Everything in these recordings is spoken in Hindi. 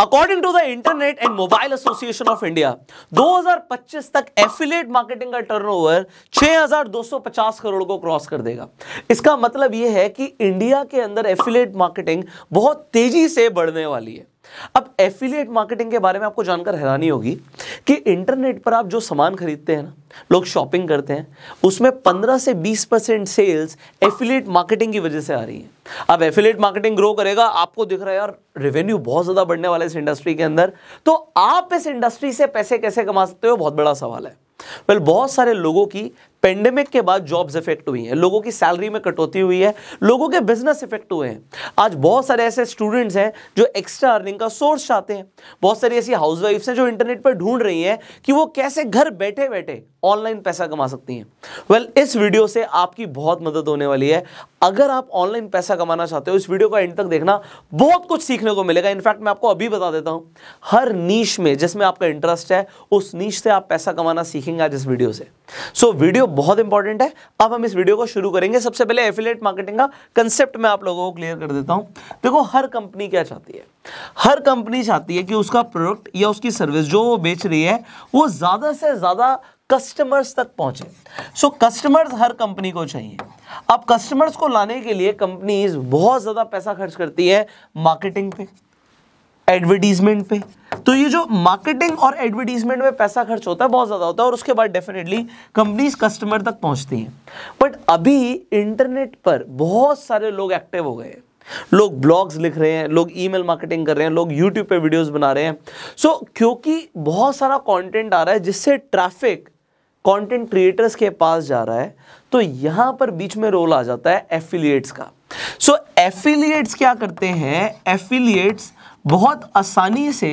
according to the internet and mobile association of India 2025 तक एफिलेट मार्केटिंग का टर्नओवर 6,250 करोड़ को क्रॉस कर देगा इसका मतलब यह है कि इंडिया के अंदर एफिलेट मार्केटिंग बहुत तेजी से बढ़ने वाली है अब एफिलिएट मार्केटिंग के बारे में आपको जानकर हैरानी होगी कि इंटरनेट पर आप जो सामान खरीदते हैं ना लोग शॉपिंग करते हैं उसमें 15 से 20 परसेंट सेल्स एफिलिएट मार्केटिंग की वजह से आ रही है अब एफिलिएट मार्केटिंग ग्रो करेगा आपको दिख रहा है यार रेवेन्यू बहुत ज़्यादा बढ़ने वाला है इस इंडस्ट्री के अंदर तो आप इस इंडस्ट्री से पैसे कैसे कमा सकते हो बहुत बड़ा सवाल है वेल well, बहुत सारे लोगों की पेंडेमिक के बाद जॉब्स इफेक्ट हुई हैं लोगों की सैलरी में कटौती हुई है लोगों के बिजनेस इफेक्ट हुए हैं आज बहुत सारे ऐसे स्टूडेंट्स हैं जो एक्स्ट्रा अर्निंग का सोर्स चाहते हैं बहुत सारी ऐसी हाउस हैं जो इंटरनेट पर ढूंढ रही हैं कि वो कैसे घर बैठे बैठे ऑनलाइन पैसा कमा सकती हैं वेल well, इस वीडियो से आपकी बहुत मदद होने वाली है अगर आप ऑनलाइन पैसा कमाना चाहते हो इस वीडियो का एंड तक देखना बहुत कुछ सीखने को मिलेगा इनफैक्ट मैं आपको अभी बता देता हूं हर नीश में जिसमें आपका इंटरेस्ट है उस नीश से आप पैसा कमाना सीखेंगे आज इस वीडियो से सो so, वीडियो बहुत इंपॉर्टेंट है अब हम इस वीडियो को शुरू करेंगे सबसे पहले एफिलेट मार्केटिंग का कंसेप्ट मैं आप लोगों को क्लियर कर देता हूँ देखो हर कंपनी क्या चाहती है हर कंपनी चाहती है कि उसका प्रोडक्ट या उसकी सर्विस जो वो बेच रही है वो ज़्यादा से ज़्यादा कस्टमर्स तक पहुंचे सो so, कस्टमर्स हर कंपनी को चाहिए अब कस्टमर्स को लाने के लिए कंपनीज बहुत ज़्यादा पैसा खर्च करती है मार्केटिंग पे एडवर्टीजमेंट पे तो ये जो मार्केटिंग और एडवर्टीजमेंट में पैसा खर्च होता है बहुत ज़्यादा होता है और उसके बाद डेफिनेटली कंपनीज कस्टमर तक पहुंचती हैं बट अभी इंटरनेट पर बहुत सारे लोग एक्टिव हो गए हैं लोग ब्लॉग्स लिख रहे हैं लोग ईमेल मार्केटिंग कर रहे हैं लोग यूट्यूब पे वीडियोस बना रहे हैं सो so, क्योंकि बहुत सारा कंटेंट आ रहा है जिससे ट्रैफिक कंटेंट क्रिएटर्स के पास जा रहा है तो यहाँ पर बीच में रोल आ जाता है एफिलिएट्स का सो so, एफिलिएट्स क्या करते हैं एफिलिएट्स बहुत आसानी से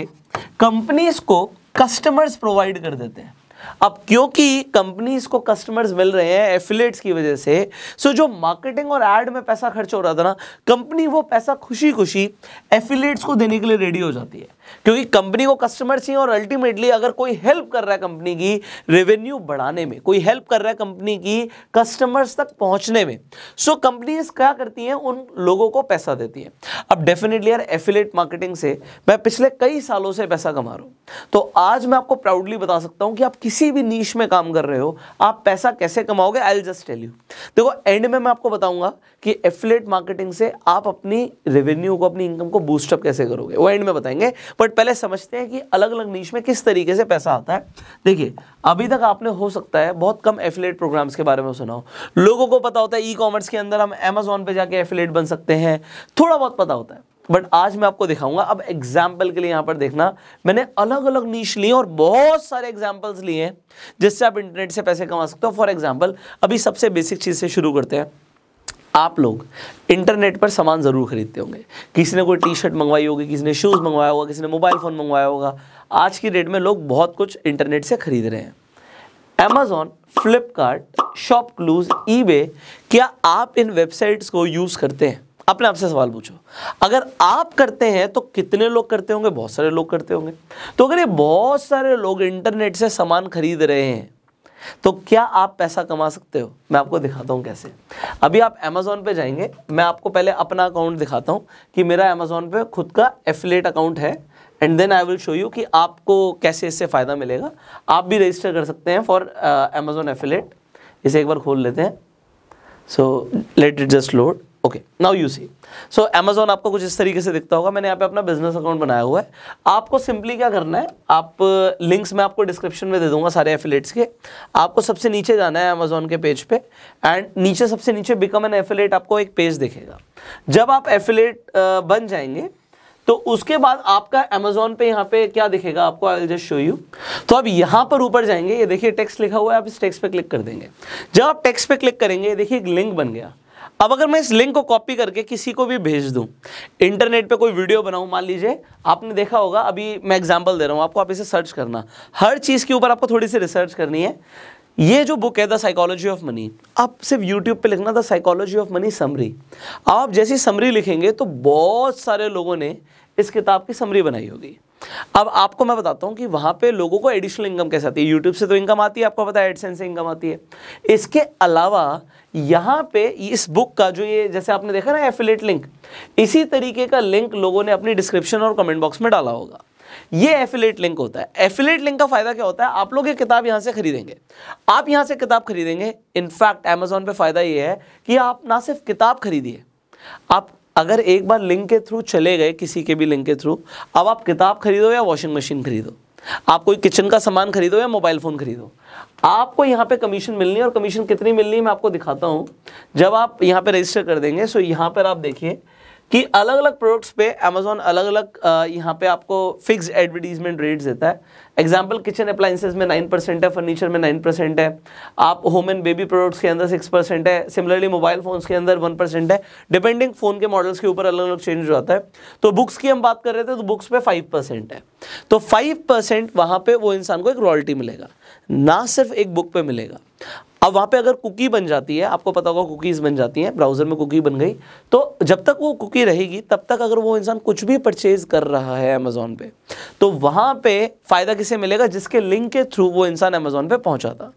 कंपनीज को कस्टमर्स प्रोवाइड कर देते हैं अब क्योंकि कंपनीज को कस्टमर्स मिल रहे हैं एफिलेट्स की वजह से सो जो मार्केटिंग और एड में पैसा खर्च हो रहा था ना कंपनी वो पैसा खुशी खुशी एफिलेट्स को देने के लिए रेडी हो जाती है क्योंकि कंपनी को कस्टमर चाहिए और अल्टीमेटली अगर कोई हेल्प कर रहा है कंपनी की रेवेन्यू बढ़ाने में कोई हेल्प कर रहा है कंपनी की कस्टमर्स तक पहुंचने में सो so, कंपनीज क्या करती हैं उन लोगों को पैसा देती हैं अब डेफिनेटली यार एफिलेट मार्केटिंग से मैं पिछले कई सालों से पैसा कमा रहा हूँ तो आज मैं आपको प्राउडली बता सकता हूँ कि आप किसी भी नीच में काम कर रहे हो आप पैसा कैसे कमाओगे आई जस्ट टेल यू देखो एंड में मैं आपको बताऊंगा कि एफिलेट मार्केटिंग से आप अपनी रेवेन्यू को अपनी इनकम को बूस्टअप कैसे करोगे वो एंड में बताएंगे बट पहले समझते हैं कि अलग अलग नीच में किस तरीके से पैसा आता है देखिए अभी तक आपने हो सकता है बहुत कम एफिलेट प्रोग्राम्स के बारे में सुना हो लोगों को पता होता है ई कॉमर्स के अंदर हम अमेजोन पर जाके एफिलेट बन सकते हैं थोड़ा बहुत पता होता है बट आज मैं आपको दिखाऊंगा अब एग्जाम्पल के लिए यहाँ पर देखना मैंने अलग अलग नीच लिए और बहुत सारे एग्जाम्पल्स लिए हैं जिससे आप इंटरनेट से पैसे कमा सकते हो फॉर एग्जाम्पल अभी सबसे बेसिक चीज़ से शुरू करते हैं आप लोग इंटरनेट पर सामान ज़रूर खरीदते होंगे किसी ने कोई टी शर्ट मंगवाई होगी किसी ने शूज़ मंगवाया होगा किसी ने मोबाइल फ़ोन मंगवाया होगा आज की डेट में लोग बहुत कुछ इंटरनेट से खरीद रहे हैं अमेजोन फ्लिपकार्ट शॉप क्लूज ई क्या आप इन वेबसाइट्स को यूज़ करते हैं अपने आप से सवाल पूछो अगर आप करते हैं तो कितने लोग करते होंगे बहुत सारे लोग करते होंगे तो अगर ये बहुत सारे लोग इंटरनेट से सामान खरीद रहे हैं तो क्या आप पैसा कमा सकते हो मैं आपको दिखाता हूँ कैसे अभी आप अमेज़ोन पे जाएंगे मैं आपको पहले अपना अकाउंट दिखाता हूँ कि मेरा अमेज़ोन पे खुद का एफिलेट अकाउंट है and then I will show you कि आपको कैसे इससे फ़ायदा मिलेगा आप भी रजिस्टर कर सकते हैं फॉर अमेज़ोन एफिलेट इसे एक बार खोल लेते हैं so let it just load okay now you see so Amazon आपको कुछ इस तरीके से दिखता होगा मैंने यहाँ पे अपना बिजनेस अकाउंट बनाया हुआ है आपको सिंपली क्या करना है आप लिंक्स uh, मैं आपको डिस्क्रिप्शन में दे दूंगा सारे एफिलेट्स के आपको सबसे नीचे जाना है अमेजोन के पेज पे एंड नीचे सबसे नीचे बिकम एन एफिलेट आपको एक पेज दिखेगा जब आप एफिलेट uh, बन जाएंगे तो उसके बाद आपका अमेजोन पे यहाँ पे क्या दिखेगा आपको I will just show you तो आप यहाँ पर ऊपर जाएंगे ये देखिए टेक्स्ट लिखा हुआ है आप इस टेक्स्ट पे क्लिक कर देंगे जब आप टेक्स्ट पे क्लिक करेंगे देखिए एक लिंक बन गया अब अगर मैं इस लिंक को कॉपी करके किसी को भी भेज दूँ इंटरनेट पे कोई वीडियो बनाऊँ मान लीजिए आपने देखा होगा अभी मैं एग्जाम्पल दे रहा हूँ आपको आप इसे सर्च करना हर चीज़ के ऊपर आपको थोड़ी सी रिसर्च करनी है ये जो बुक है द साइकोलॉजी ऑफ मनी आप सिर्फ यूट्यूब पे लिखना the psychology of money summary आप जैसी समरी लिखेंगे तो बहुत सारे लोगों ने इस किताब की समरी बनाई होगी अब आपको मैं बताता हूँ कि वहाँ पे लोगों को एडिशनल इनकम कैसे आती है यूट्यूब से तो इनकम आती है आपको पता है एडसेंस से इनकम आती है इसके अलावा यहाँ पे इस बुक का जो ये जैसे आपने देखा ना एफिलेट लिंक इसी तरीके का लिंक लोगों ने अपनी डिस्क्रिप्शन और कमेंट बॉक्स में डाला होगा ये एफिलेट लिंक होता है एफिलेट लिंक का फायदा क्या होता है आप लोग ये किताब यहां से खरीदेंगे आप यहां से किताब खरीदेंगे इनफैक्ट अमेजोन पे फायदा ये है कि आप ना सिर्फ किताब खरीदिए आप अगर एक बार लिंक के थ्रू चले गए किसी के भी लिंक के थ्रू अब आप किताब खरीदो या वॉशिंग मशीन खरीदो आप कोई किचन का सामान खरीदो या मोबाइल फ़ोन खरीदो आपको यहाँ पे कमीशन मिलनी है और कमीशन कितनी मिलनी है मैं आपको दिखाता हूँ जब आप यहाँ पे रजिस्टर कर देंगे सो यहाँ पर आप देखिए कि अलग अलग प्रोडक्ट्स पे अमेजोन अलग अलग यहाँ पे आपको फिक्स एडवर्टीजमेंट रेट्स देता है एग्जांपल किचन अप्लाइंसेस में नाइन परसेंट है फर्नीचर में नाइन परसेंट है आप होम एंड बेबी प्रोडक्ट्स के अंदर सिक्स परसेंट है सिमिलरली मोबाइल फोन्स के अंदर वन परसेंट है डिपेंडिंग फ़ोन के मॉडल्स के ऊपर अलग अलग चेंज हो जाता है तो बुक्स की हम बात कर रहे थे तो बुक्स पे फाइव परसेंट है तो फाइव परसेंट वहाँ पर वो इंसान को एक रॉयल्टी मिलेगा ना सिर्फ एक बुक पर मिलेगा अब वहाँ पे अगर कुकी बन जाती है आपको पता होगा कुकीज़ बन जाती हैं ब्राउज़र में कुकी बन गई तो जब तक वो कुकी रहेगी तब तक अगर वो इंसान कुछ भी परचेज़ कर रहा है अमेज़ोन पे तो वहां पे फ़ायदा किसे मिलेगा जिसके लिंक के थ्रू वो इंसान अमेज़ोन पे पहुंचा था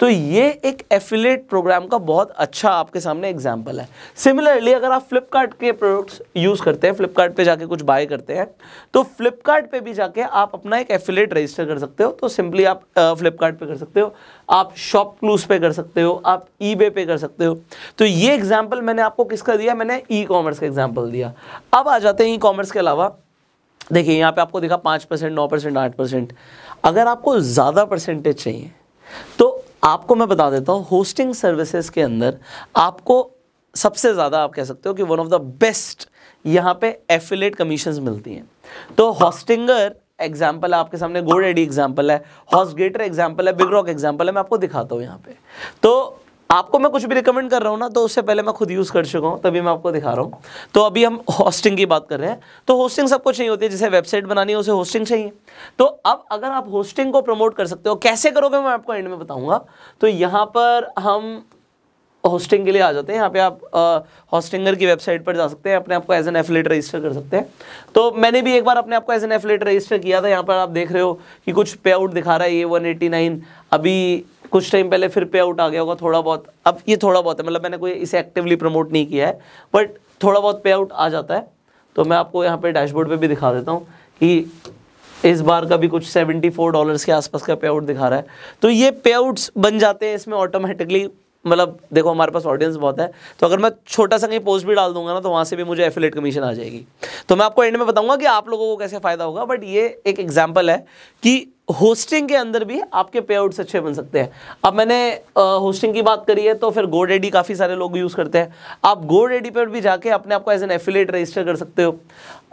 तो ये एक एफिलेट प्रोग्राम का बहुत अच्छा आपके सामने एग्जाम्पल है सिमिलरली अगर आप फ्लिपकार्ट के प्रोडक्ट्स यूज़ करते हैं फ्लिपकार्ट पे जाके कुछ बाय करते हैं तो फ्लिपकार्ट पे भी जाके आप अपना एक एफिलेट रजिस्टर कर सकते हो तो सिंपली आप फ्लिपकार्ट पे कर सकते हो आप शॉप क्लूज पे कर सकते हो आप ई पे कर सकते हो तो ये एग्जाम्पल मैंने आपको किसका दिया मैंने ई e कॉमर्स का एग्जाम्पल दिया अब आ जाते हैं ई e कॉमर्स के अलावा देखिए यहाँ पे आपको दिखा पाँच परसेंट नौ परसेंट आठ परसेंट अगर आपको ज़्यादा परसेंटेज चाहिए तो आपको मैं बता देता हूँ होस्टिंग सर्विसेज के अंदर आपको सबसे ज़्यादा आप कह सकते हो कि वन ऑफ द बेस्ट यहाँ पे एफिलेट कमीशन मिलती हैं तो हॉस्टिंगर एग्जाम्पल आपके सामने एडी एग्जाम्पल है हॉस्ट गेटर एग्जाम्पल है बिग रॉक एग्जाम्पल है मैं आपको दिखाता हूँ यहाँ पे तो आपको मैं कुछ भी रिकमेंड कर रहा हूँ ना तो उससे पहले मैं खुद यूज़ कर चुका हूँ तभी मैं आपको दिखा रहा हूँ तो अभी हम होस्टिंग की बात कर रहे हैं तो होस्टिंग सबको चाहिए होती है जैसे वेबसाइट बनानी है उसे होस्टिंग चाहिए तो अब अगर आप होस्टिंग को प्रमोट कर सकते हो कैसे करोगे मैं आपको एंड में बताऊँगा तो यहाँ पर हम होस्टिंग के लिए आ जाते हैं यहाँ पे आप होस्टिंगर की वेबसाइट पर जा सकते हैं अपने आप को एज एन एफिलेट रजिस्टर कर सकते हैं तो मैंने भी एक बार अपने आप को एज एन एफिलेट रजिस्टर किया था यहाँ पर आप देख रहे हो कि कुछ पे आउट दिखा रहा है ये 189 अभी कुछ टाइम पहले फिर पे आउट आ गया होगा थोड़ा बहुत अब ये थोड़ा बहुत है मतलब मैंने कोई इसे एक्टिवली प्रमोट नहीं किया है बट थोड़ा बहुत पे आउट आ जाता है तो मैं आपको यहाँ पे डैशबोर्ड पे भी दिखा देता हूँ कि इस बार का भी कुछ सेवेंटी फोर डॉलर्स के आसपास का पे आउट दिखा रहा है तो ये पे आउट्स बन जाते हैं इसमें ऑटोमेटिकली मतलब देखो हमारे पास ऑडियंस बहुत है तो अगर मैं छोटा सा कहीं पोस्ट भी डाल दूंगा ना तो वहाँ से भी मुझे एफिलेट कमीशन आ जाएगी तो मैं आपको एंड में बताऊंगा कि आप लोगों को कैसे फ़ायदा होगा बट ये एक एग्जाम्पल है कि होस्टिंग के अंदर भी आपके पे आउट्स अच्छे बन सकते हैं अब मैंने होस्टिंग की बात करी है तो फिर गोड एडी काफ़ी सारे लोग यूज़ करते हैं आप गोड एडी पर भी जाके अपने आप को एज एन एफिलेट रजिस्टर कर सकते हो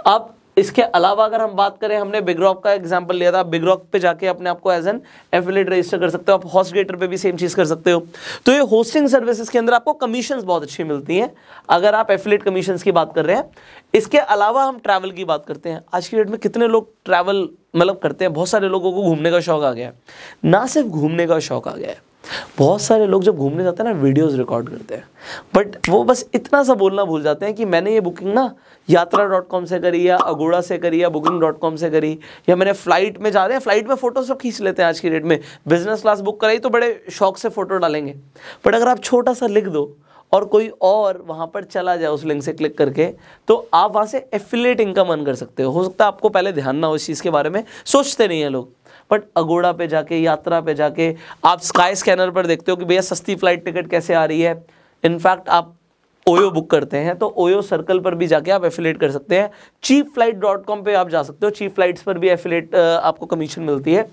आप इसके अलावा अगर हम बात करें हमने बिगरॉक का एग्जांपल लिया था बिगरॉक पे जाके अपने आप को एज एन एफिलेट रजिस्टर कर सकते हो आप हॉस्टगेटर पे भी सेम चीज़ कर सकते हो तो ये होस्टिंग सर्विसेज के अंदर आपको कमीशन बहुत अच्छी मिलती हैं अगर आप एफिलेट कमीशन की बात कर रहे हैं इसके अलावा हम ट्रैवल की बात करते हैं आज की डेट में कितने लोग ट्रैवल मतलब करते हैं बहुत सारे लोगों को घूमने का शौक आ गया है ना सिर्फ घूमने का शौक आ गया है बहुत सारे लोग जब घूमने जाते हैं ना वीडियोस रिकॉर्ड करते हैं बट वो बस इतना सा बोलना भूल जाते हैं कि मैंने ये बुकिंग ना यात्रा डॉट कॉम से करी या अगोड़ा से करी या बुकिंग डॉट कॉम से करी या मैंने फ्लाइट में जा रहे हैं फ्लाइट में फ़ोटो तो सब खींच लेते हैं आज की डेट में बिजनेस क्लास बुक कराई तो बड़े शौक से फ़ोटो डालेंगे बट अगर आप छोटा सा लिख दो और कोई और वहां पर चला जाए उस लिंक से क्लिक करके तो आप वहां से एफिलेट इनकम अर्न कर सकते हो हो सकता है आपको पहले ध्यान ना हो इस चीज़ के बारे में सोचते नहीं है लोग बट अगोड़ा पे जाके यात्रा पे जाके आप स्काई स्कैनर पर देखते हो कि भैया सस्ती फ्लाइट टिकट कैसे आ रही है इनफैक्ट आप ओयो बुक करते हैं तो ओयो सर्कल पर भी जाके आप एफिलेट कर सकते हैं चीप फ्लाइट डॉट कॉम पर आप जा सकते हो चीप फ्लाइट्स पर भी एफिलेट आपको कमीशन मिलती है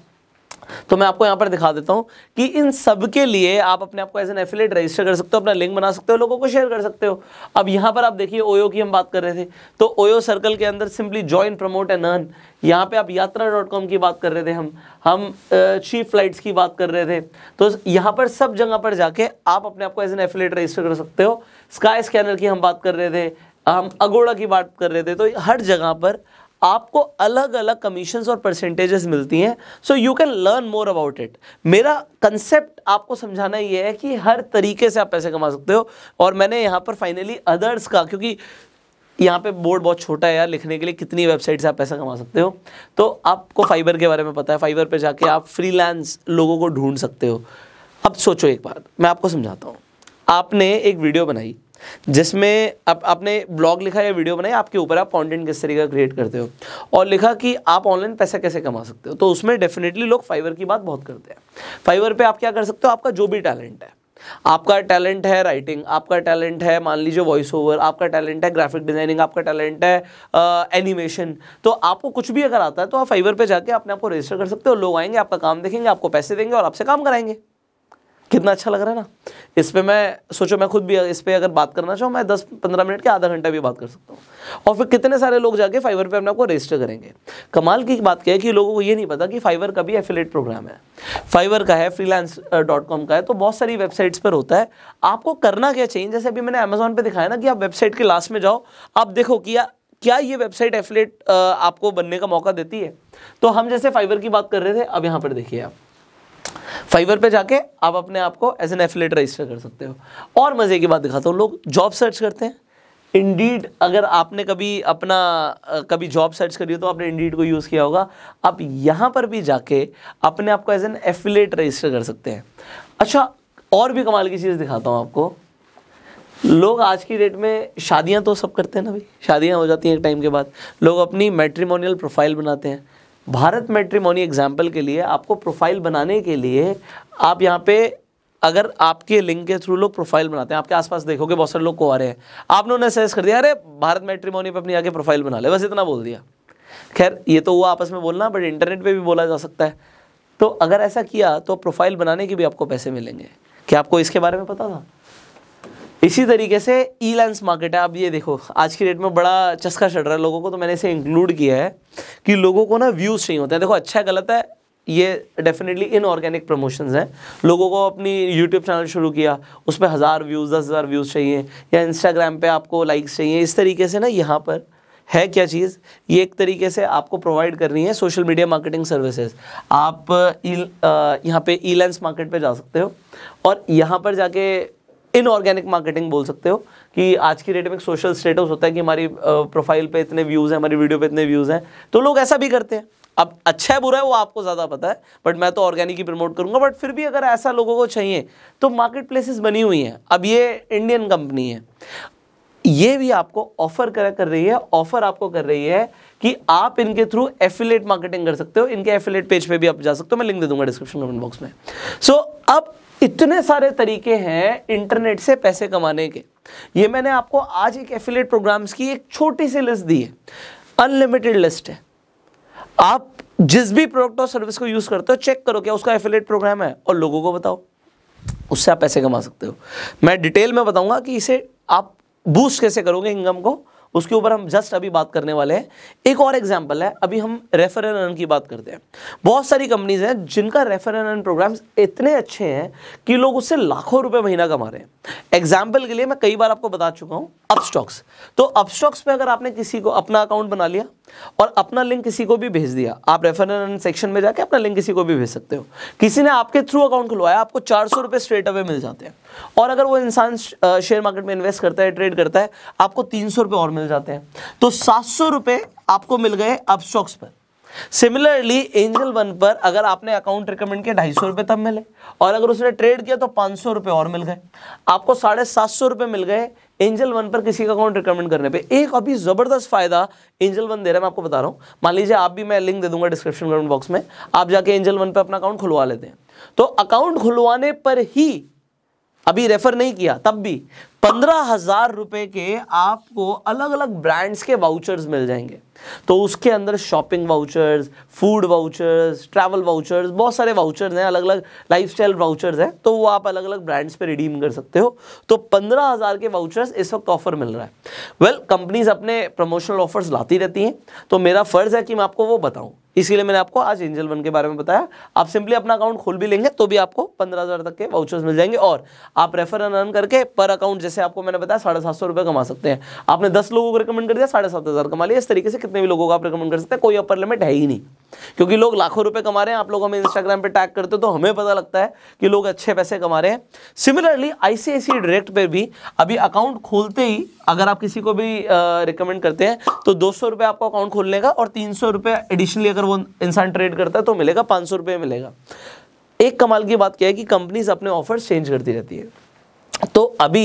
तो मैं आपको यहाँ पर दिखा देता हूँ कि इन सब के लिए आप अपने आप को एज एन एफिलेट रजिस्टर कर सकते हो अपना लिंक बना सकते हो लोगों को शेयर कर सकते हो अब यहाँ पर आप देखिए ओयो की हम बात कर रहे थे तो ओयो सर्कल के अंदर simply join promote and earn यहाँ पे आप यात्रा डॉट कॉम की बात कर रहे थे हम हम चीफ फ्लाइट्स की बात कर रहे थे तो यहाँ पर सब जगह पर जाके आप अपने आपको एज एन एफिलेट रजिस्टर कर सकते हो स्काई स्कैनर की हम बात कर रहे थे हम अगोड़ा की बात कर रहे थे तो हर जगह पर आपको अलग अलग कमीशंस और परसेंटेजेस मिलती हैं so you can learn more about it मेरा कंसेप्ट आपको समझाना ये है कि हर तरीके से आप पैसे कमा सकते हो और मैंने यहाँ पर फाइनली अदर्स का क्योंकि यहाँ पे बोर्ड बहुत छोटा है यार लिखने के लिए कितनी वेबसाइट से आप पैसा कमा सकते हो तो आपको फाइबर के बारे में पता है फाइबर पे जाके आप फ्रीलांस लोगों को ढूंढ सकते हो अब सोचो एक बात मैं आपको समझाता हूँ आपने एक वीडियो बनाई जिसमें आप आपने ब्लॉग लिखा या वीडियो बनाया आपके ऊपर आप कंटेंट किस तरीके का क्रिएट करते हो और लिखा कि आप ऑनलाइन पैसा कैसे कमा सकते हो तो उसमें डेफिनेटली लोग फाइवर की बात बहुत करते हैं फाइवर पे आप क्या कर सकते हो आपका जो भी टैलेंट है आपका टैलेंट है राइटिंग आपका टैलेंट है मान लीजिए वॉइस ओवर आपका टैलेंट है ग्राफिक डिजाइनिंग आपका टैलेंट है एनिमेशन तो आपको कुछ भी अगर आता है तो आप फाइवर पे जाके अपने आपको रजिस्टर कर सकते हो लोग आएंगे आपका काम देखेंगे आपको पैसे देंगे और आपसे काम कराएंगे कितना अच्छा लग रहा है ना इस पर मैं सोचो मैं खुद भी इस पर अगर बात करना चाहूँ मैं दस पंद्रह मिनट के आधा घंटा भी बात कर सकता हूँ और फिर कितने सारे लोग जाके फाइवर पे अपने आपको रजिस्टर करेंगे कमाल की बात क्या है कि लोगों को ये नहीं पता कि फाइवर का भी एफिलेट प्रोग्राम है फाइवर का है फ्रीलांस डॉट कॉम का है तो बहुत सारी वेबसाइट्स पर होता है आपको करना क्या चाहिए जैसे अभी मैंने अमेजोन पर दिखाया ना कि आप वेबसाइट के लास्ट में जाओ आप देखो कि क्या ये वेबसाइट एफिलेट आपको बनने का मौका देती है तो हम जैसे फाइवर की बात कर रहे थे अब यहाँ पर देखिए आप फाइवर पे जाके आप अपने आप को एज एन एफिलेट रजिस्टर कर सकते हो और मज़े की बात दिखाता हूँ लोग जॉब सर्च करते हैं इंडीड अगर आपने कभी अपना कभी जॉब सर्च करी हो तो आपने इंडीड को यूज़ किया होगा आप यहाँ पर भी जाके अपने आप को एज एन एफिलेट रजिस्टर कर सकते हैं अच्छा और भी कमाल की चीज़ दिखाता हूँ आपको लोग आज की डेट में शादियाँ तो सब करते हैं ना भाई शादियाँ हो जाती हैं एक टाइम के बाद लोग अपनी मेट्रीमोनियल प्रोफाइल बनाते हैं भारत मेट्रीमोनी एग्जाम्पल के लिए आपको प्रोफाइल बनाने के लिए आप यहाँ पे अगर आपके लिंक के थ्रू लोग प्रोफाइल बनाते हैं आपके आसपास देखोगे बहुत सारे लोग को आ रहे हैं आपने उन्हें सजेस्ट कर दिया अरे भारत मेट्रीमोनी पे अपनी आगे प्रोफाइल बना ले बस इतना बोल दिया खैर ये तो हुआ आपस में बोलना बट इंटरनेट पे भी बोला जा सकता है तो अगर ऐसा किया तो प्रोफाइल बनाने के भी आपको पैसे मिलेंगे क्या आपको इसके बारे में पता था इसी तरीके से ई लेंस मार्केट है आप ये देखो आज की डेट में बड़ा चस्का चढ़ रहा है लोगों को तो मैंने इसे इंक्लूड किया है कि लोगों को ना व्यूज़ चाहिए होते हैं देखो अच्छा है गलत है ये डेफिनेटली इनऑर्गेनिक प्रमोशंस हैं लोगों को अपनी यूट्यूब चैनल शुरू किया उस पर हज़ार व्यूज़ दस हज़ार व्यूज़ चाहिए या इंस्टाग्राम पे आपको लाइक्स चाहिए इस तरीके से ना यहाँ पर है क्या चीज़ ये एक तरीके से आपको प्रोवाइड करनी है सोशल मीडिया मार्केटिंग सर्विसेज आप uh, uh, यहाँ पे ई लेंस मार्केट पे जा सकते हो और यहाँ पर जाके इनऑर्गेनिक मार्केटिंग बोल सकते हो कि आज की डेट में एक सोशल स्टेटस होता है कि हमारी प्रोफाइल पे इतने व्यूज़ हैं हमारी वीडियो पे इतने व्यूज़ हैं तो लोग ऐसा भी करते हैं अब अच्छा है बुरा है वो आपको ज़्यादा पता है बट मैं तो ऑर्गेनिक ही प्रमोट करूंगा बट फिर भी अगर ऐसा लोगों को चाहिए तो मार्केट प्लेसेस बनी हुई हैं अब ये इंडियन कंपनी है ये भी आपको ऑफर कर रही है ऑफर आपको कर रही है कि आप इनके थ्रू एफिलेट मार्केटिंग कर सकते हो इनके एफिलेट पेज पे भी आप जा सकते हो मैं लिंक दे दूंगा डिस्क्रिप्शन कमेंट बॉक्स में सो so, अब इतने सारे तरीके हैं इंटरनेट से पैसे कमाने के ये मैंने आपको आज एक एफिलेट प्रोग्राम्स की एक छोटी सी लिस्ट दी है अनलिमिटेड लिस्ट है आप जिस भी प्रोडक्ट और सर्विस को यूज़ करते हो चेक करो क्या उसका एफिलेट प्रोग्राम है और लोगों को बताओ उससे आप पैसे कमा सकते हो मैं डिटेल में बताऊंगा कि इसे आप बूस्ट कैसे करोगे इनकम को उसके ऊपर हम जस्ट अभी बात करने वाले हैं एक और एग्जाम्पल है अभी हम रेफर एंड अर्न की बात करते हैं बहुत सारी कंपनीज हैं जिनका रेफर एंड अर्न प्रोग्राम्स इतने अच्छे हैं कि लोग उससे लाखों रुपए महीना कमा रहे हैं एग्जाम्पल के लिए मैं कई बार आपको बता चुका हूँ अपस्टॉक्स तो अपस्टॉक्स में अगर आपने किसी को अपना अकाउंट बना लिया और अपना लिंक किसी को भी भेज दिया आप रेफर सेक्शन में जाके अपना लिंक किसी को भी भेज सकते हो किसी ने आपके थ्रू अकाउंट खुलवाया आपको चार सौ रुपये स्ट्रेट अवे मिल जाते हैं और अगर वो इंसान शेयर मार्केट में इन्वेस्ट करता है ट्रेड करता है आपको तीन सौ रुपये और मिल जाते हैं तो सात सौ रुपये आपको मिल गए अब स्टॉक्स पर सिमिलरली एंजल वन पर अगर आपने अकाउंट रिकमेंड किया ढाई सौ रुपये तब मिले और अगर उसने ट्रेड किया तो पाँच सौ रुपये और मिल गए आपको साढ़े सात सौ रुपये मिल गए एंजल वन पर किसी का अकाउंट रिकमेंड करने पे एक अभी ज़बरदस्त फायदा एंजल वन दे रहा है मैं आपको बता रहा हूँ मान लीजिए आप भी मैं लिंक दे दूंगा डिस्क्रिप्शन कमेंट बॉक्स में आप जाके एंजल वन पर अपना अकाउंट खुलवा लेते हैं तो अकाउंट खुलवाने पर ही अभी रेफर नहीं किया तब भी पंद्रह हजार रुपए के आपको अलग अलग ब्रांड्स के वाउचर्स मिल जाएंगे तो उसके अंदर shopping vouchers food vouchers travel vouchers बहुत सारे वाउचर्स हैं अलग अलग लाइफस्टाइल वाउचर्स हैं तो वो आप अलग अलग ब्रांड्स पे रिडीम कर सकते हो तो पंद्रह हज़ार के वाउचर्स इस वक्त ऑफर मिल रहा है वेल well, कंपनीज अपने प्रमोशनल ऑफर्स लाती रहती हैं तो मेरा फ़र्ज़ है कि मैं आपको वो बताऊँ इसीलिए मैंने आपको आज एंजल वन के बारे में बताया आप सिंपली अपना अकाउंट खोल भी लेंगे तो भी आपको पंद्रह हज़ार तक के वाउचर्स मिल जाएंगे और आप रेफर एंड करके पर अकाउंट जैसे आपको मैंने बताया साढ़े सात सौ रुपये कमा सकते हैं आपने दस लोगों को रिकमेंड कर दिया साढ़े सात हज़ार कमा लिया इस तरीके से कितने भी लोगों को आप रिकमेंड कर सकते हैं कोई अपर लिमिट है ही नहीं क्योंकि लोग लाखों रुपए कमा रहे हैं आप लोग हमें इंस्टाग्राम पे टैग करते हो तो हमें पता लगता है कि लोग अच्छे पैसे कमा रहे हैं सिमिलरली आईसीआईसी डायरेक्ट पे भी अभी अकाउंट खोलते ही अगर आप किसी को भी रिकमेंड करते हैं तो दो सौ रुपये आपको अकाउंट खोलने का और तीन सौ रुपये एडिशनली अगर वो इंसान ट्रेड करता है तो मिलेगा पाँच सौ रुपये मिलेगा एक कमाल की बात क्या है कि कंपनीज अपने ऑफर चेंज करती रहती है तो अभी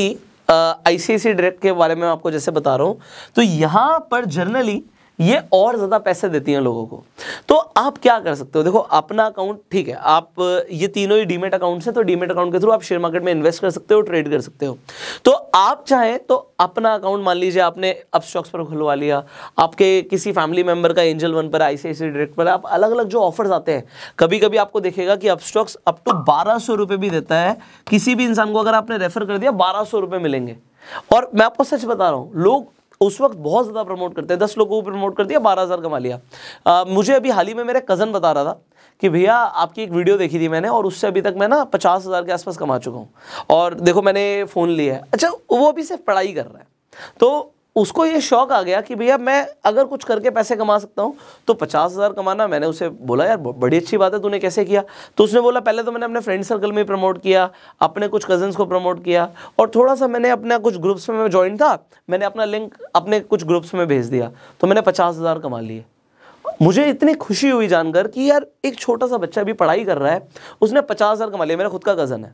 आईसीआईसी डायरेक्ट के बारे में आपको जैसे बता रहा हूँ तो यहाँ पर जर्नली ये और ज़्यादा पैसे देती हैं लोगों को तो आप क्या कर सकते हो देखो अपना अकाउंट ठीक है आप ये तीनों ही डीमेट अकाउंट्स हैं तो डीमेट अकाउंट के थ्रू आप शेयर मार्केट में इन्वेस्ट कर सकते हो ट्रेड कर सकते हो तो आप चाहें तो अपना अकाउंट मान लीजिए आपने अब स्टॉक्स पर खुलवा लिया आपके किसी फैमिली मेंबर का एंजल वन पर आई डायरेक्ट पर आप अलग अलग जो ऑफर्स आते हैं कभी कभी आपको देखेगा कि अब स्टॉक्स अप टू बारह भी देता है किसी भी इंसान को अगर आपने रेफर कर दिया बारह सौ मिलेंगे और मैं आपको सच बता रहा हूँ लोग उस वक्त बहुत ज़्यादा प्रमोट करते हैं दस लोगों को प्रमोट कर दिया बारह हज़ार कमा लिया आ, मुझे अभी हाल ही में मेरा कज़न बता रहा था कि भैया आपकी एक वीडियो देखी थी मैंने और उससे अभी तक मैं ना पचास हज़ार के आसपास कमा चुका हूँ और देखो मैंने फ़ोन लिया है अच्छा वो अभी सिर्फ पढ़ाई कर रहा है तो उसको ये शौक आ गया कि भैया मैं अगर कुछ करके पैसे कमा सकता हूँ तो पचास हज़ार कमाना मैंने उसे बोला यार बड़ी अच्छी बात है तूने कैसे किया तो उसने बोला पहले तो मैंने अपने फ्रेंड सर्कल में प्रमोट किया अपने कुछ कजन्स को प्रमोट किया और थोड़ा सा मैंने अपना कुछ ग्रुप्स में मैं ज्वाइन था मैंने अपना लिंक अपने कुछ ग्रुप्स में भेज दिया तो मैंने पचास हज़ार कमा लिए मुझे इतनी खुशी हुई जानकर कि यार एक छोटा सा बच्चा भी पढ़ाई कर रहा है उसने पचास हज़ार कमा लिया मेरा खुद का कज़न है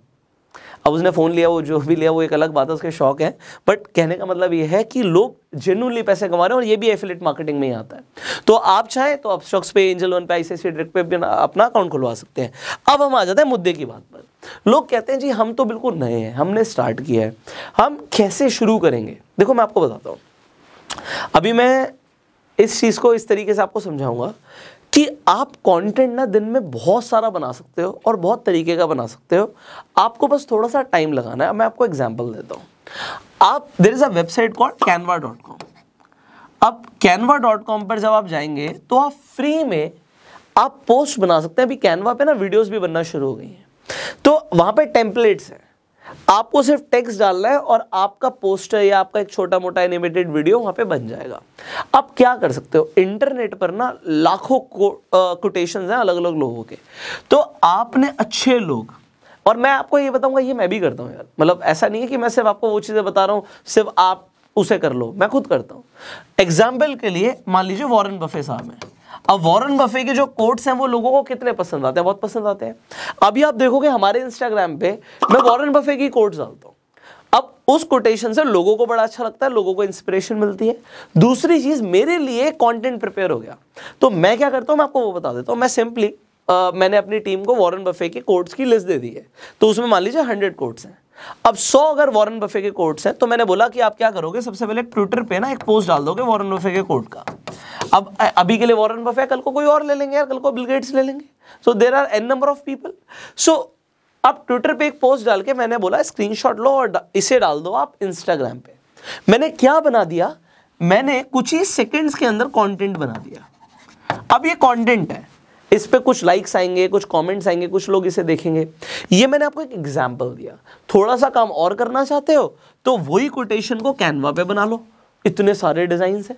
अब उसने फ़ोन लिया वो जो भी लिया वो एक अलग बात है उसके शौक है बट कहने का मतलब ये है कि लोग जेनुअनली पैसे कमा रहे हैं और ये भी एफिलेट मार्केटिंग में ही आता है तो आप चाहें तो आप स्टॉक्स पे एंजल वन पे आईसीआईसी डायरेक्ट पे भी अपना अकाउंट खुलवा सकते हैं अब हम आ जाते हैं मुद्दे की बात पर लोग कहते हैं जी हम तो बिल्कुल नए हैं हमने स्टार्ट किया है हम कैसे शुरू करेंगे देखो मैं आपको बताता हूँ अभी मैं इस चीज़ को इस तरीके से आपको समझाऊंगा कि आप कंटेंट ना दिन में बहुत सारा बना सकते हो और बहुत तरीके का बना सकते हो आपको बस थोड़ा सा टाइम लगाना है मैं आपको एग्जाम्पल देता हूँ आप there is a website call Canva dot com अब कैनवा डॉट कॉम पर जब आप जाएंगे तो आप फ्री में आप पोस्ट बना सकते हैं अभी कैनवा पे ना वीडियोस भी बनना शुरू हो गई हैं तो वहाँ पर टेम्पलेट्स हैं आपको सिर्फ टेक्स्ट डालना है और आपका पोस्टर या आपका एक छोटा मोटा एनिमेटेड वीडियो वहां पे बन जाएगा आप क्या कर सकते हो इंटरनेट पर ना लाखों कोटेशन हैं अलग अलग लोगों के तो आपने अच्छे लोग और मैं आपको ये बताऊंगा ये मैं भी करता हूँ यार मतलब ऐसा नहीं है कि मैं सिर्फ आपको वो चीज़ें बता रहा हूँ सिर्फ आप उसे कर लो मैं खुद करता हूँ एग्जाम्पल के लिए मान लीजिए वॉरन बफे साहब हैं अब वॉरेन बफे के जो कोट्स हैं वो लोगों को कितने पसंद आते हैं बहुत पसंद आते हैं अभी आप देखोगे हमारे इंस्टाग्राम पे मैं वॉरेन बफे की कोट्स डालता हूँ अब उस कोटेशन से लोगों को बड़ा अच्छा लगता है लोगों को इंस्पिरेशन मिलती है दूसरी चीज़ मेरे लिए कॉन्टेंट प्रिपेयर हो गया तो मैं क्या करता हूँ मैं आपको वो बता देता हूँ मैं सिंपली मैंने अपनी टीम को वॉरेन बफे के कोर्ट्स की लिस्ट दे दी है तो उसमें मान लीजिए हंड्रेड कोर्ट्स हैं अब सौ अगर वॉरेन बफे के कोर्ट्स हैं तो मैंने बोला कि आप क्या करोगे सबसे पहले ट्विटर पे ना एक पोस्ट डाल दोगे वॉरेन बफे के कोर्ट का अब अभी के लिए वॉरेन बफे कल को कोई और ले लेंगे यार कल को बिल गेट्स ले लेंगे so there are N number of people so अब ट्विटर पे एक पोस्ट डाल के मैंने बोला स्क्रीनशॉट लो और इसे डाल दो आप इंस्टाग्राम पे मैंने क्या बना दिया मैंने कुछ ही सेकंड्स के अंदर कंटेंट बना दिया अब ये कंटेंट है इस पर कुछ लाइक्स आएंगे कुछ कमेंट्स आएंगे कुछ लोग इसे देखेंगे ये मैंने आपको एक एग्जाम्पल दिया थोड़ा सा काम और करना चाहते हो तो वही कोटेशन को कैनवा पे बना लो इतने सारे डिजाइन हैं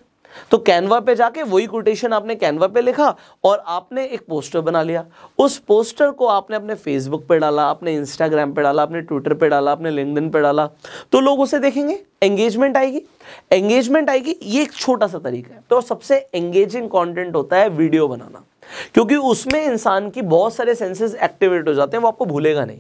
तो कैनवा पे जाके वही कोटेशन आपने कैनवा पे लिखा और आपने एक पोस्टर बना लिया उस पोस्टर को आपने अपने फेसबुक पे डाला अपने इंस्टाग्राम पे डाला अपने ट्विटर पे डाला अपने लिंकडिन पे डाला तो लोग उसे देखेंगे एंगेजमेंट आएगी एंगेजमेंट आएगी ये एक छोटा सा तरीका है तो सबसे एंगेजिंग कॉन्टेंट होता है वीडियो बनाना क्योंकि उसमें इंसान की बहुत सारे सेंसेस एक्टिवेट हो जाते हैं वो आपको भूलेगा नहीं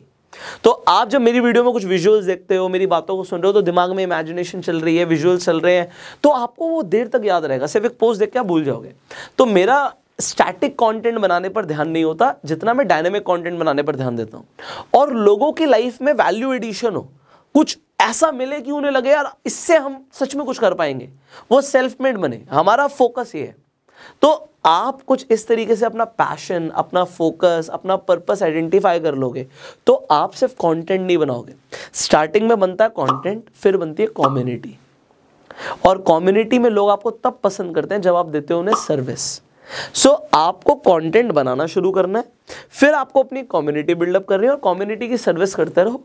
तो आप जब मेरी वीडियो में कुछ विजुअल्स देखते हो मेरी बातों को सुन रहे हो तो दिमाग में इमेजिनेशन चल रही है विजुअल्स चल रहे हैं तो आपको वो देर तक याद रहेगा सिर्फ एक पोस्ट देख के आप भूल जाओगे तो मेरा स्टैटिक कंटेंट बनाने पर ध्यान नहीं होता जितना मैं डायनेमिक कंटेंट बनाने पर ध्यान देता हूँ और लोगों की लाइफ में वैल्यू एडिशन हो कुछ ऐसा मिले कि उन्हें लगे यार इससे हम सच में कुछ कर पाएंगे वो सेल्फ मेड बने हमारा फोकस ये है तो आप कुछ इस तरीके से अपना पैशन अपना फोकस अपना पर्पस आइडेंटिफाई कर लोगे तो आप सिर्फ कंटेंट नहीं बनाओगे स्टार्टिंग में बनता है कंटेंट फिर बनती है कम्युनिटी और कम्युनिटी में लोग आपको तब पसंद करते हैं जब आप देते हो उन्हें सर्विस सो so, आपको कंटेंट बनाना शुरू करना है फिर आपको अपनी कम्युनिटी बिल्डअप करनी है और कम्युनिटी की सर्विस करते रहो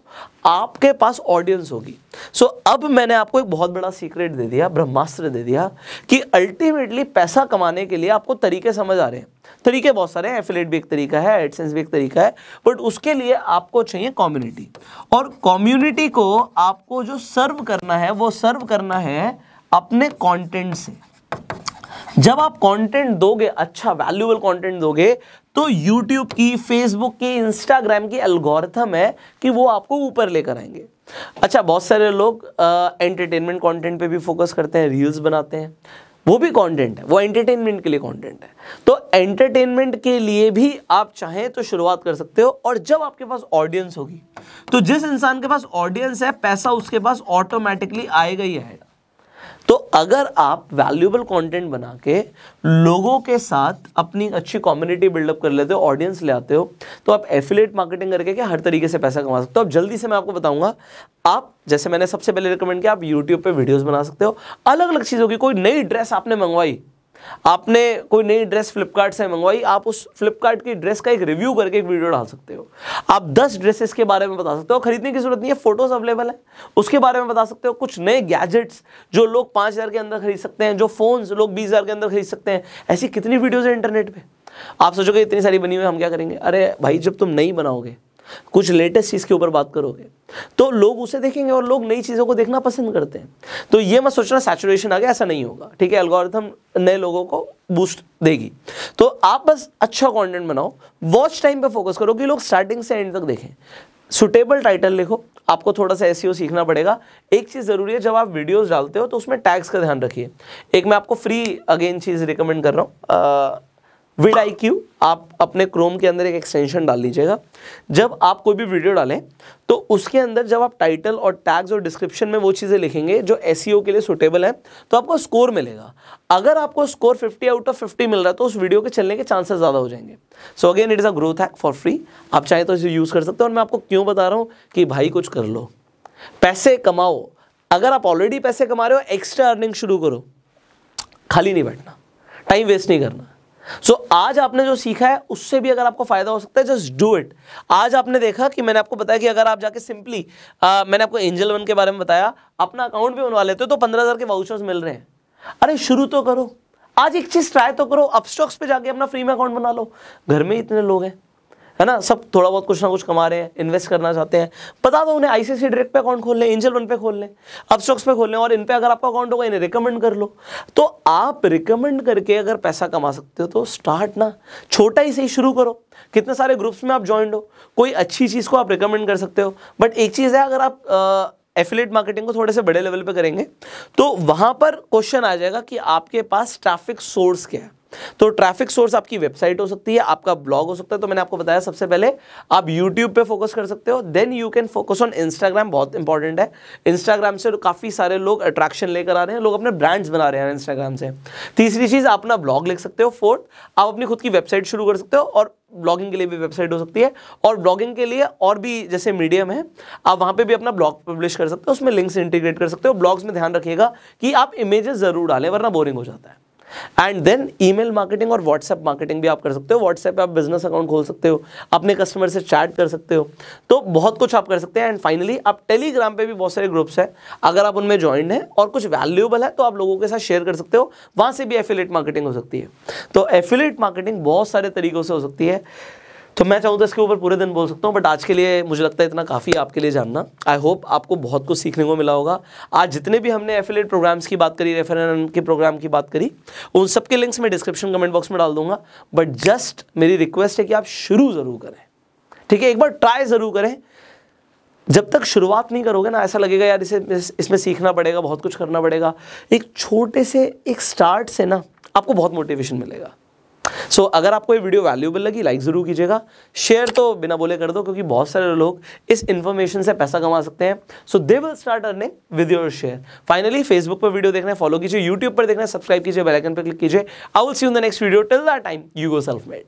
आपके पास ऑडियंस होगी सो so, अब मैंने आपको एक बहुत बड़ा सीक्रेट दे दिया ब्रह्मास्त्र दे दिया कि अल्टीमेटली पैसा कमाने के लिए आपको तरीके समझ आ रहे हैं तरीके बहुत सारे हैं एफिलेट भी एक तरीका है एडसेंस भी एक तरीका है बट उसके लिए आपको चाहिए कॉम्युनिटी और कॉम्युनिटी को आपको जो सर्व करना है वो सर्व करना है अपने कंटेंट से जब आप कंटेंट दोगे अच्छा वैल्यूबल कंटेंट दोगे तो यूट्यूब की फेसबुक की इंस्टाग्राम की एल्गोरिथम है कि वो आपको ऊपर लेकर आएंगे अच्छा बहुत सारे लोग एंटरटेनमेंट कंटेंट पे भी फोकस करते हैं रील्स बनाते हैं वो भी कंटेंट है वो एंटरटेनमेंट के लिए कंटेंट है तो एंटरटेनमेंट के लिए भी आप चाहें तो शुरुआत कर सकते हो और जब आपके पास ऑडियंस होगी तो जिस इंसान के पास ऑडियंस है पैसा उसके पास ऑटोमेटिकली आएगा ही आएगा तो अगर आप वैल्यूएबल कंटेंट बना के लोगों के साथ अपनी अच्छी कम्युनिटी बिल्डअप कर लेते हो ऑडियंस ले आते हो तो आप एफिलेट मार्केटिंग करके के हर तरीके से पैसा कमा सकते हो अब जल्दी से मैं आपको बताऊंगा आप जैसे मैंने सबसे पहले रिकमेंड किया आप यूट्यूब पे वीडियोस बना सकते हो अलग अलग चीज़ों की कोई नई ड्रेस आपने मंगवाई आपने कोई नई ड्रेस फ्लिपकार्ट से मंगवाई आप उस फ्लिपकार्ट की ड्रेस का एक रिव्यू करके एक वीडियो डाल सकते हो आप 10 ड्रेसेस के बारे में बता सकते हो खरीदने की जरूरत नहीं है फोटोज अवेलेबल है उसके बारे में बता सकते हो कुछ नए गैजेट्स जो लोग पाँच के अंदर खरीद सकते हैं जो फ़ोन्स लोग बीस के अंदर खरीद सकते हैं ऐसी कितनी वीडियोज़ है इंटरनेट पर आप सोचोगे इतनी सारी बनी हुई हम क्या करेंगे अरे भाई जब तुम नहीं बनाओगे कुछ लेटेस्ट चीज़ के ऊपर बात करोगे तो लोग उसे देखेंगे और लोग नई चीज़ों को देखना पसंद करते हैं तो ये मत सोचना सैचुरेशन आ गया ऐसा नहीं होगा ठीक है एल्गोरिथम नए लोगों को बूस्ट देगी तो आप बस अच्छा कंटेंट बनाओ वॉच टाइम पे फोकस करो कि लोग स्टार्टिंग से एंड तक देखें सुटेबल टाइटल लिखो आपको थोड़ा सा ऐसी e सीखना पड़ेगा एक चीज़ ज़रूरी है जब आप वीडियोस डालते हो तो उसमें टैग्स का ध्यान रखिए एक मैं आपको फ्री अगेन चीज़ रिकमेंड कर रहा हूँ विड आई क्यू आप अपने क्रोम के अंदर एक एक्सटेंशन डाल लीजिएगा जब आप कोई भी वीडियो डालें तो उसके अंदर जब आप टाइटल और टैग्स और डिस्क्रिप्शन में वो चीज़ें लिखेंगे जो एस e के लिए सुटेबल है तो आपको स्कोर मिलेगा अगर आपको स्कोर 50 आउट ऑफ 50 मिल रहा है तो उस वीडियो के चलने के चांसेस ज़्यादा हो जाएंगे so again it is a growth hack for free आप चाहें तो इसे यूज़ कर सकते हो और मैं आपको क्यों बता रहा हूँ कि भाई कुछ कर लो पैसे कमाओ अगर आप ऑलरेडी पैसे कमा रहे हो एक्स्ट्रा अर्निंग शुरू करो खाली नहीं बैठना टाइम वेस्ट नहीं करना सो so, आज आपने जो सीखा है उससे भी अगर आपको फ़ायदा हो सकता है जस्ट डू इट आज आपने देखा कि मैंने आपको बताया कि अगर आप जाके सिंपली मैंने आपको एंजल वन के बारे में बताया अपना अकाउंट भी बनवा लेते हो तो पंद्रह हज़ार के वाउचर्स मिल रहे हैं अरे शुरू तो करो आज एक चीज़ ट्राई तो करो अपस्टॉक्स पे जाके अपना फ्री में अकाउंट बना लो घर में इतने लोग हैं है ना सब थोड़ा बहुत कुछ ना कुछ कमा रहे हैं इन्वेस्ट करना चाहते हैं बता दो उन्हें आईसीआईसी डायरेक्ट पे अकाउंट खोल लें एंजल वन पे खोल लें स्टॉक्स पे खोल लें और इन पे अगर आपका अकाउंट होगा इन्हें रिकमेंड कर लो तो आप रिकमेंड करके अगर पैसा कमा सकते हो तो स्टार्ट ना छोटा ही से ही शुरू करो कितने सारे ग्रुप्स में आप ज्वाइंड हो कोई अच्छी चीज़ को आप रिकमेंड कर सकते हो बट एक चीज़ है अगर आप एफिलेट मार्केटिंग को थोड़े से बड़े लेवल पर करेंगे तो वहाँ पर क्वेश्चन आ जाएगा कि आपके पास ट्रैफिक सोर्स क्या है तो ट्रैफिक सोर्स आपकी वेबसाइट हो सकती है आपका ब्लॉग हो सकता है तो मैंने आपको बताया सबसे पहले आप यूट्यूब पे फोकस कर सकते हो then you can focus on Instagram बहुत इंपॉर्टेंट है इंस्टाग्राम से काफ़ी सारे लोग अट्रैक्शन लेकर आ रहे हैं लोग अपने ब्रांड्स बना रहे हैं इंस्टाग्राम से तीसरी चीज़ आप अपना ब्लॉग लिख सकते हो फोर्थ आप अपनी खुद की वेबसाइट शुरू कर सकते हो और ब्लॉगिंग के लिए भी वेबसाइट हो सकती है और ब्लॉगिंग के लिए और भी जैसे मीडियम है आप वहां पे भी अपना ब्लॉग पब्लिश कर सकते हो उसमें लिंक्स इंटीग्रेट कर सकते हो ब्लॉग्स में ध्यान रखिएगा कि आप इमेजेस ज़रूर डालें वरना बोरिंग हो जाता है एंड देन ईमेल मार्केटिंग और व्हाट्सएप मार्केटिंग भी आप कर सकते हो व्हाट्सएप पे आप बिजनेस अकाउंट खोल सकते हो अपने कस्टमर से चैट कर सकते हो तो बहुत कुछ आप कर सकते हैं एंड फाइनली आप टेलीग्राम पे भी बहुत सारे ग्रुप्स हैं अगर आप उनमें ज्वाइन हैं और कुछ वैल्यूएबल है तो आप लोगों के साथ शेयर कर सकते हो वहाँ से भी एफिलेट मार्केटिंग हो सकती है तो एफिलेट मार्केटिंग बहुत सारे तरीक़ों से हो सकती है तो मैं चाहूँ तो इसके ऊपर पूरे दिन बोल सकता हूँ बट आज के लिए मुझे लगता है इतना काफ़ी आपके लिए जानना आई होप आपको बहुत कुछ सीखने को मिला होगा आज जितने भी हमने एफिलेट प्रोग्राम्स की बात करी रेफर के प्रोग्राम की बात करी उन सब के लिंक्स मैं डिस्क्रिप्शन कमेंट बॉक्स में डाल दूंगा बट जस्ट मेरी रिक्वेस्ट है कि आप शुरू ज़रूर करें ठीक है एक बार ट्राई ज़रूर करें जब तक शुरुआत नहीं करोगे ना ऐसा लगेगा यार इसे इसमें सीखना पड़ेगा बहुत कुछ करना पड़ेगा एक छोटे से एक स्टार्ट से ना आपको बहुत मोटिवेशन मिलेगा सो so, अगर आपको ये वीडियो वैल्यूबल लगी लाइक ज़रूर कीजिएगा शेयर तो बिना बोले कर दो क्योंकि बहुत सारे लोग इस इन्फॉर्मेशन से पैसा कमा सकते हैं so they will start earning with your share finally Facebook पर वीडियो देखना है फॉलो कीजिए यूट्यूब पर देखना है सब्सक्राइब कीजिए बेलाइकन पर क्लिक कीजिए I will see in the next video till the time you go self made